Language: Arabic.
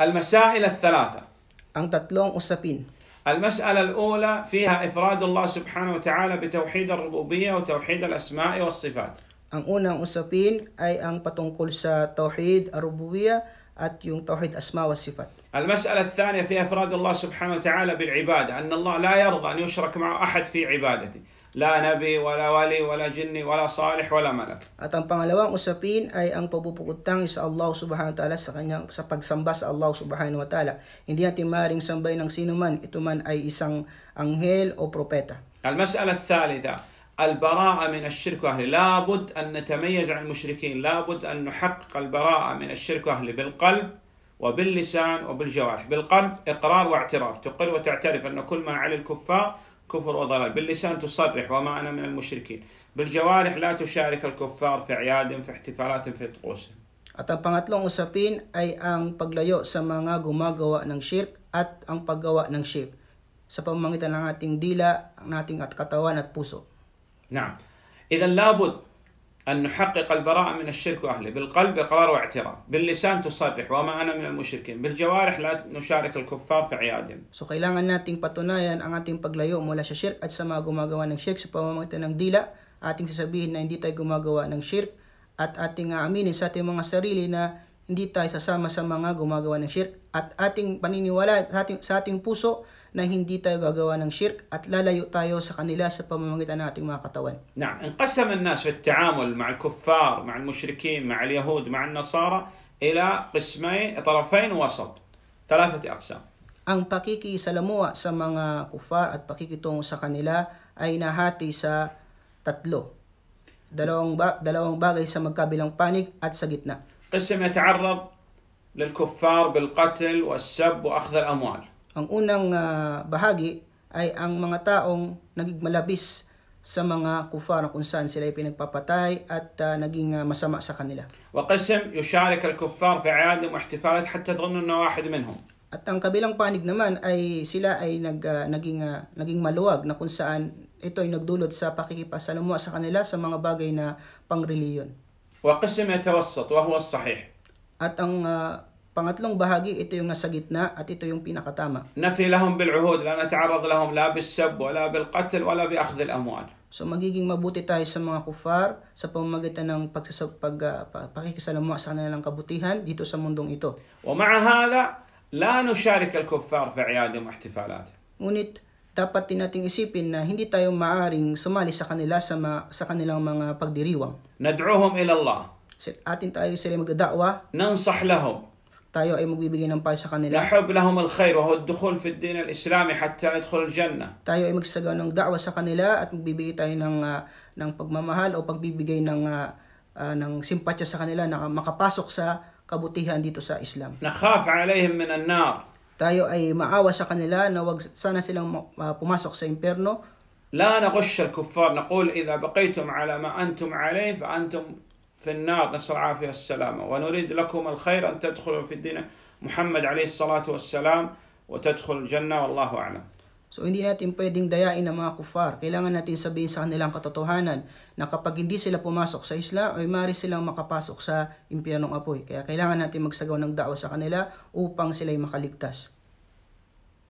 المسائل الثلاثة Ang tatlong usapin. المسألة الأولى فيها إفراد الله سبحانه وتعالى بتوحيد الربوبية وتوحيد الأسماء والصفات. Ang unang usapin ay ang patungkol sa tauhid, arubuwiya at yung tawhid asma wa sifat. المسألة الثانية في إفراد الله سبحانه وتعالى بالعبادة أن الله لا يرضى أن يشرك معه أحد في عبادته لا نبي ولا ولي ولا جني ولا صالح ولا ملك At ang pangalawang usapin ay ang pabupukutang sa Allah subhanahu wa ta'ala sa kanyang sa pagsamba sa Allah subhanahu wa ta'ala. Hindi natin maring sambay ng sino man, ito man ay isang anghel o propeta. المسألة الثالثة البراءة من الشرك وأهله لابد أن نتميز عن المشركين لابد أن نحقق البراءة من الشرك وأهله بالقلب وباللسان وبالجوارح بالقلب إقرار واعتراف تقر وتعترف أن كل ما على الكفار كفر وضلال باللسان تصرح وما أنا من المشركين بالجوارح لا تشارك الكفار في عياد في احتفالات في طقوس At ang pangatlong usapin ay ang paglayo sa mga gumagawa ng shirk at ang paggawa ng shirk sa pamamagitan ng ating dila, ang ating at katawan at puso. نعم إذا لابد أن نحقق البراءة من الشرك وأهله بالقلب إقرار واعتراف باللسان تصرح وما أنا من المشركين بالجوارح لا نشارك الكفار في عيادهم So kailangan nating patunayan ang ating paglayo mula sa shirk at sa mga gumagawa ng shirk sa pamamagitan ng dila ating sasabihin na hindi tayo gumagawa ng shirk at ating aaminin sa ating mga sarili na hindi tayo sasama sa mga gumagawa ng shirk at ating paniniwala sa ating, sa ating puso na hindi tayo gagawa ng shirk at lalayo tayo sa kanila sa pamamagitan ng ating mga katawan. نعم انقسم الناس في التعامل مع الكفار مع المشركين مع اليهود مع النصارى إلى قسمين طرفين وسط ثلاثة أقسام Ang pakikisalamuha sa mga kufar at pakikitungo sa kanila ay nahati sa tatlo. Dalawang, ba- dalawang bagay sa magkabilang panig at sa gitna. قسم يتعرض للكفار بالقتل والسب واخذ الاموال. Ang unang uh, bahagi ay ang mga taong nagigmalabis sa mga kufar na kung saan sila pinagpapatay at uh, naging uh, masama sa kanila. وقسم يشارك الكفار في اعيادهم واحتفالات حتى تظن انه واحد منهم. At ang kabilang panig naman ay sila ay nag, uh, naging, uh, naging maluwag na kung saan ito ay nagdulot sa pakikipasalamuha sa kanila sa mga bagay na pangreliyon. وقسم يتوسط وهو الصحيح At ang ah, pangatlong bahagi, ito yung nasa gitna at ito yung pinakatama. نفي لهم بالعهود لا نتعرض لهم لا بالسب ولا بالقتل ولا بأخذ الأموال So magiging mabuti tayo sa mga kufar sa pamamagitan ng pagsasab pag, ah, pakikisalamuha sa kanilang kabutihan dito sa mundong ito. wa ma'a ومع هذا لا نشارك الكفار في أعيادهم واحتفالاتهم Ngunit dapat din nating isipin na hindi tayo maaring sumali sa kanila sa, ma- sa kanilang mga pagdiriwang. Nad'uhum ila Allah. Atin tayo sila magdada'wa. Nansah lahum. Tayo ay magbibigay ng payo sa kanila. Nahub lahum al-khair wa huwa fi ad-din al-islami hatta yadkhul al-jannah. Tayo ay magsagaw ng da'wa sa kanila at magbibigay tayo ng uh, ng pagmamahal o pagbibigay ng uh, uh, ng simpatya sa kanila na makapasok sa kabutihan dito sa Islam. Nakhaf alayhim min an-nar. tayo ay maawa sa kanila na wag sana silang pumasok sa impyerno. لا نغش الكفار نقول إذا بقيتم على ما أنتم عليه فأنتم في النار نسأل العافية والسلامة ونريد لكم الخير أن تدخلوا في الدين محمد عليه الصلاة والسلام وتدخل الجنة والله أعلم So hindi natin pwedeng dayain ang mga kufar. Kailangan natin sabihin sa kanilang katotohanan na kapag hindi sila pumasok sa isla, ay mari silang makapasok sa impyernong apoy. Kaya kailangan natin magsagaw ng daawa sa kanila upang sila'y makaligtas.